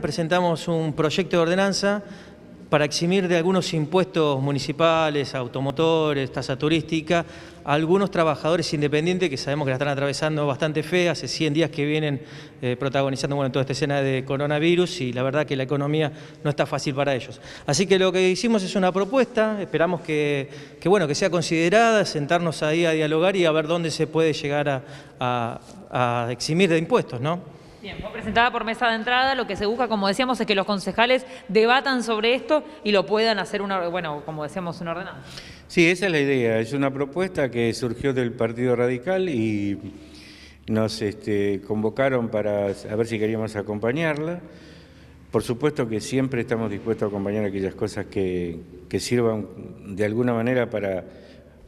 Presentamos un proyecto de ordenanza para eximir de algunos impuestos municipales, automotores, tasa turística, a algunos trabajadores independientes que sabemos que la están atravesando bastante fea, hace 100 días que vienen eh, protagonizando bueno, toda esta escena de coronavirus y la verdad que la economía no está fácil para ellos. Así que lo que hicimos es una propuesta, esperamos que, bueno, que sea considerada, sentarnos ahí a dialogar y a ver dónde se puede llegar a, a eximir de impuestos. ¿no? Bien, fue presentada por mesa de entrada. Lo que se busca, como decíamos, es que los concejales debatan sobre esto y lo puedan hacer, una, bueno, como decíamos, una ordenado. Sí, esa es la idea. Es una propuesta que surgió del Partido Radical y nos este, convocaron para a ver si queríamos acompañarla. Por supuesto que siempre estamos dispuestos a acompañar aquellas cosas que, sirvan de alguna manera para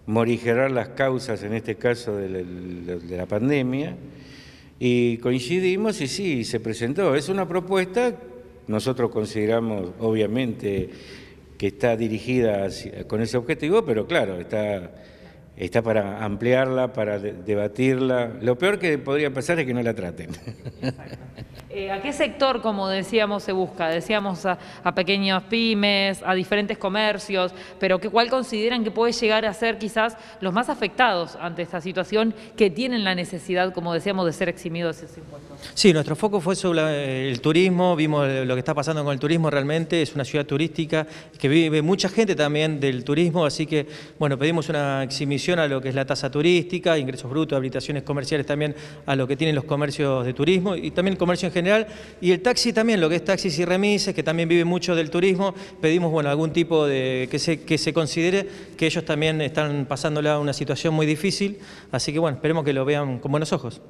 morigerar las causas, en este caso de la pandemia. Y coincidimos y sí, se presentó. Es una propuesta, nosotros consideramos obviamente que está dirigida con ese objetivo, pero claro, está está para ampliarla, para debatirla. Lo peor que podría pasar es que no la traten. Eh, ¿A qué sector, como decíamos, se busca? Decíamos a, pequeños pymes, a diferentes comercios, pero ¿qué, ¿cuál consideran que puede llegar a ser quizás los más afectados ante esta situación que tienen la necesidad, como decíamos, de ser eximidos de esos impuestos? Sí, nuestro foco fue sobre el turismo, vimos lo que está pasando con el turismo realmente, es una ciudad turística que vive mucha gente también del turismo, así que, bueno, pedimos una exhibición a lo que es la tasa turística, ingresos brutos, habilitaciones comerciales también a lo que tienen los comercios de turismo y también comercio en general. Y el taxi también, lo que es taxis y remises, que también vive mucho del turismo, pedimos bueno, algún tipo de que se, que se considere que ellos también están pasándola una situación muy difícil. Así que bueno, esperemos que lo vean con buenos ojos.